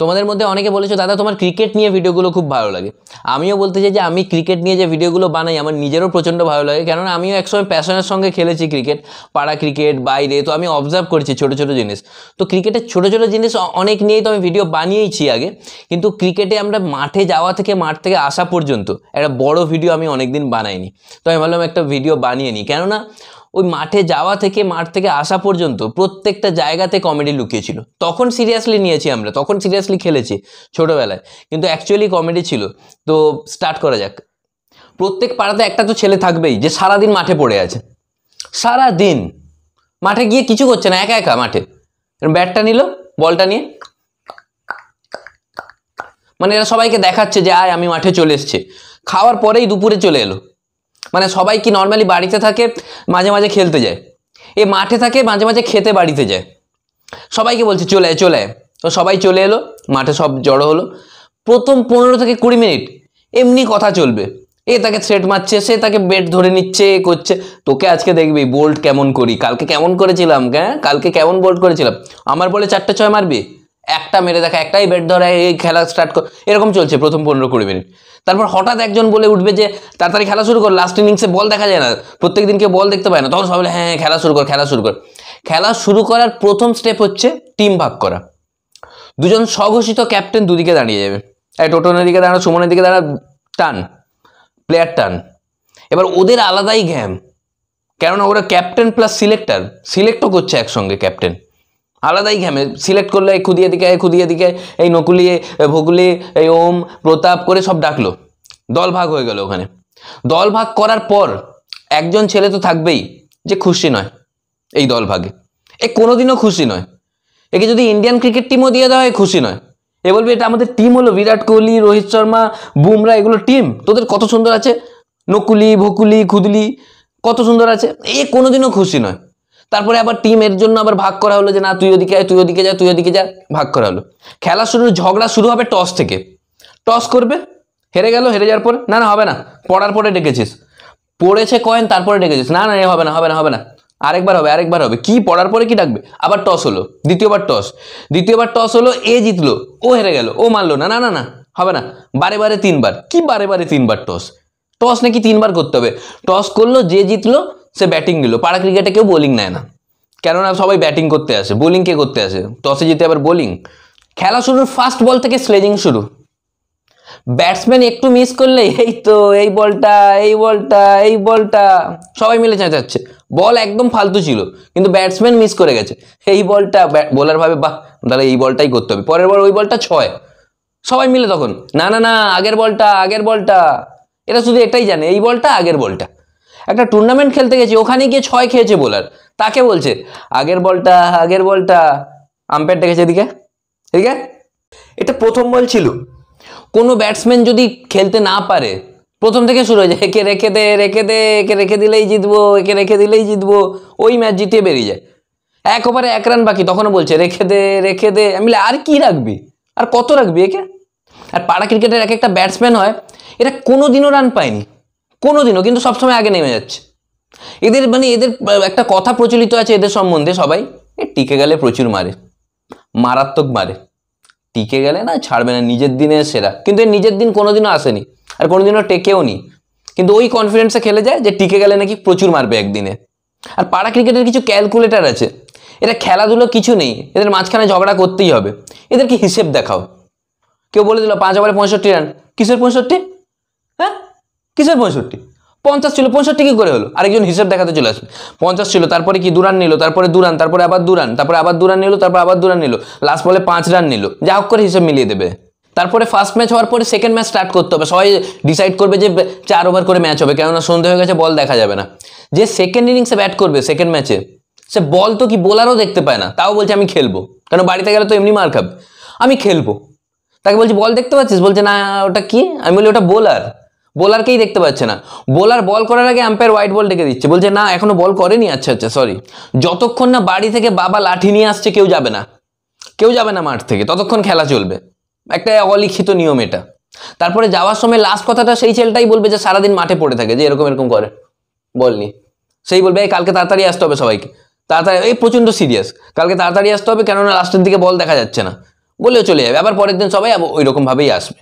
তোমাদের মধ্যে অনেকে বলেছো দাদা তোমার ক্রিকেট নিয়ে ভিডিওগুলো খুব ভালো লাগে আমিও বলতে চাই যে আমি ক্রিকেট নিয়ে যে ভিডিওগুলো বানাই আমার নিজেরও প্রচণ্ড ভালো লাগে কেননা আমিও একসময় প্যাশনের সঙ্গে খেলেছি ক্রিকেট পাড়া ক্রিকেট বাইরে তো আমি অবজার্ভ করেছি ছোটো ছোটো জিনিস তো ক্রিকেটের ছোটো ছোটো জিনিস অনেক নিয়েই তো আমি ভিডিও বানিয়েইছি আগে কিন্তু ক্রিকেটে আমরা মাঠে যাওয়া থেকে মাঠ থেকে আসা পর্যন্ত একটা বড় ভিডিও আমি অনেকদিন বানাইনি তো আমি ভাবলাম একটা ভিডিও বানিয়ে নিই কেননা ওই মাঠে যাওয়া থেকে মাঠ থেকে আসা পর্যন্ত প্রত্যেকটা জায়গাতে কমেডি লুকিয়েছিল তখন সিরিয়াসলি নিয়েছি আমরা তখন সিরিয়াসলি খেলেছি ছোটোবেলায় কিন্তু অ্যাকচুয়ালি কমেডি ছিল তো স্টার্ট করা যাক প্রত্যেক পাড়াতে একটা তো ছেলে থাকবেই যে সারাদিন মাঠে পড়ে আছে সারা দিন মাঠে গিয়ে কিছু করছে না একা একা মাঠে ব্যাটটা নিল বলটা নিয়ে মানে এরা সবাইকে দেখাচ্ছে যে আয় আমি মাঠে চলে এসছে খাওয়ার পরেই দুপুরে চলে এলো মানে সবাই কি নর্মালি বাড়িতে থাকে মাঝে মাঝে খেলতে যায় এ মাঠে থাকে মাঝে মাঝে খেতে বাড়িতে যায় সবাইকে বলছে চলে আয় চলে আয় তো সবাই চলে এলো মাঠে সব জড়ো হলো প্রথম পনেরো থেকে কুড়ি মিনিট এমনি কথা চলবে এ তাকে থ্রেট মারছে সে তাকে বেড ধরে নিচ্ছে এ করছে তোকে আজকে দেখবি বোল্ট কেমন করি কালকে কেমন করেছিলাম হ্যাঁ কালকে কেমন বোল্ট করেছিলাম আমার বলে চারটে ছয় মারবি একটা মেরে দেখা একটাই ব্যাট ধরা এই খেলা স্টার্ট কর এরকম চলছে প্রথম পনেরো কুড়ি মিনিট তারপর হঠাৎ একজন বলে উঠবে যে তাড়াতাড়ি খেলা শুরু কর লাস্ট ইনিংসে বল দেখা যায় না প্রত্যেক দিনকে বল দেখতে পায় না তখন সবাই হ্যাঁ, হ্যাঁ খেলা শুরু কর খেলা শুরু কর খেলা শুরু করার প্রথম স্টেপ হচ্ছে টিম ভাগ করা দুজন স্বঘোষিত ক্যাপ্টেন দুদিকে দাঁড়িয়ে যাবে এই টোটনের দিকে দাঁড়ানো সুমনের দিকে দাঁড়া টান প্লেয়ার টান এবার ওদের আলাদাই গ্যাম কেননা ওরা ক্যাপ্টেন প্লাস সিলেক্টার সিলেক্টও করছে একসঙ্গে ক্যাপ্টেন আলাদাই ঘ্যামে সিলেক্ট করলো এই খুদিয়ে দিকে এই খুদিয়ে দিকে এই নকুলিয়ে ভুগলি এই ওম প্রতাপ করে সব ডাকলো দল ভাগ হয়ে গেল ওখানে দল ভাগ করার পর একজন ছেলে তো থাকবেই যে খুশি নয় এই দল ভাগে এ কোনোদিনও খুশি নয় একে যদি ইন্ডিয়ান ক্রিকেট টিমও দিয়ে দেওয়া হয় খুশি নয় এ বলবে এটা আমাদের টিম হলো বিরাট কোহলি রোহিত শর্মা বুমরা এগুলো টিম তোদের কত সুন্দর আছে নকুলি ভকুলি খুদলি কত সুন্দর আছে এ কোনোদিনও খুশি নয় তারপরে আবার টিমের জন্য আবার ভাগ করা হলো যে না তুই ওদিকে তুই ওদিকে যা তুই ওদিকে যা ভাগ করা হলো খেলা শুরু ঝগড়া শুরু হবে টস থেকে টস করবে হেরে গেল হেরে যাওয়ার পর না না হবে না পড়ার পরে ডেকেছিস পড়েছে কয়েন তারপরে ডেকেছিস না না এ হবে না হবে না হবে না আরেকবার হবে আরেকবার হবে কি পড়ার পরে কি ডাকবে আবার টস হলো দ্বিতীয়বার টস দ্বিতীয়বার টস হলো এ জিতলো ও হেরে গেল ও মারলো না না না না হবে না বারে বারে তিনবার কি বারে বারে তিনবার টস টস নাকি তিনবার করতে হবে টস করলো যে জিতলো সে ব্যাটিং নিল পাড়া ক্রিকেটে কেউ বোলিং নেয় না কেননা সবাই ব্যাটিং করতে আসে বোলিং কে করতে আসে টসে জিতে আবার বোলিং খেলা শুরুর ফার্স্ট বল থেকে স্লেজিং শুরু ব্যাটসম্যান একটু মিস করলে এই তো এই বলটা এই বলটা এই বলটা সবাই মিলে চেঁচাচ্ছে বল একদম ফালতু ছিল কিন্তু ব্যাটসম্যান মিস করে গেছে এই বলটা বোলার ভাবে বাহ তাহলে এই বলটাই করতে হবে পরের বার ওই বলটা ছয় সবাই মিলে তখন না না না আগের বলটা আগের বলটা এরা শুধু এটাই জানে এই বলটা আগের বলটা একটা টুর্নামেন্ট খেলতে গেছে ওখানে গিয়ে ছয় খেয়েছে বোলার তাকে বলছে আগের বলটা আগের বলটা আম্পায়ার ডেকেছে এদিকে ঠিক আছে এটা প্রথম বল ছিল কোনো ব্যাটসম্যান যদি খেলতে না পারে প্রথম থেকে শুরু হয়ে যায় একে রেখে দে রেখে দে একে রেখে দিলেই জিতবো একে রেখে দিলেই জিতবো ওই ম্যাচ জিতিয়ে বেরিয়ে যায় এক ওভারে এক রান বাকি তখনও বলছে রেখে দে রেখে দে আমি আর কি রাখবি আর কত রাখবি একে আর পাড়া ক্রিকেটের এক একটা ব্যাটসম্যান হয় এরা কোনো দিনও রান পায়নি কোনো দিনও কিন্তু সবসময় আগে নেমে যাচ্ছে এদের মানে এদের একটা কথা প্রচলিত আছে এদের সম্বন্ধে সবাই এ টিকে গেলে প্রচুর মারে মারাত্মক মারে টিকে গেলে না ছাড়বে না নিজের দিনে সেরা কিন্তু এর নিজের দিন কোনোদিনও আসেনি আর কোনোদিনও টেকেও নি কিন্তু ওই কনফিডেন্সে খেলে যায় যে টিকে গেলে নাকি প্রচুর মারবে একদিনে আর পাড়া ক্রিকেটের কিছু ক্যালকুলেটার আছে এরা খেলাধুলো কিছু নেই এদের মাঝখানে ঝগড়া করতেই হবে এদেরকে হিসেব দেখাও কেউ বলে দিল পাঁচ ওভারে পঁয়ষট্টি রান কিসের পঁয়ষট্টি হ্যাঁ কিসের পঁয়ষট্টি পঞ্চাশ ছিল পঁয়ষট্টি কী করে হলো আরেকজন হিসাব দেখাতে চলে আসবে পঞ্চাশ ছিল তারপরে কি দুরান নিল তারপরে দুরান তারপরে আবার দুরান তারপরে আবার দুরান নিল তারপর আবার দুরান নিল লাস্ট বলে পাঁচ রান নিল যা হোক করে হিসেব মিলিয়ে দেবে তারপরে ফার্স্ট ম্যাচ হওয়ার পরে সেকেন্ড ম্যাচ স্টার্ট করতে হবে সবাই ডিসাইড করবে যে চার ওভার করে ম্যাচ হবে কেননা সন্ধে হয়ে গেছে বল দেখা যাবে না যে সেকেন্ড ইনিংসে ব্যাট করবে সেকেন্ড ম্যাচে সে বল তো কি বোলারও দেখতে পায় না তাও বলছে আমি খেলবো কেন বাড়িতে গেলে তো এমনি মার খাবে আমি খেলবো তাকে বলছি বল দেখতে পাচ্ছিস বলছে না ওটা কি আমি বলি ওটা বোলার বোলারকেই দেখতে পাচ্ছে না বোলার বল করার আগে আম্পায়ার হোয়াইট বল ডেকে দিচ্ছে বলছে না এখনো বল করেনি আচ্ছা আচ্ছা সরি যতক্ষণ না বাড়ি থেকে বাবা লাঠি নিয়ে আসছে কেউ যাবে না কেউ যাবে না মাঠ থেকে ততক্ষণ খেলা চলবে একটা অলিখিত নিয়ম এটা তারপরে যাওয়ার সময় লাস্ট কথাটা সেই ছেলেটাই বলবে যে সারাদিন মাঠে পড়ে থাকে যে এরকম এরকম করে বলনি সেই বলবে এই কালকে তাড়াতাড়ি আসতে হবে সবাইকে তাড়াতাড়ি এই প্রচণ্ড সিরিয়াস কালকে তাড়াতাড়ি আসতে হবে কেননা লাস্টের দিকে বল দেখা যাচ্ছে না বলেও চলে যাবে আবার পরের দিন সবাই ওই রকমভাবেই আসবে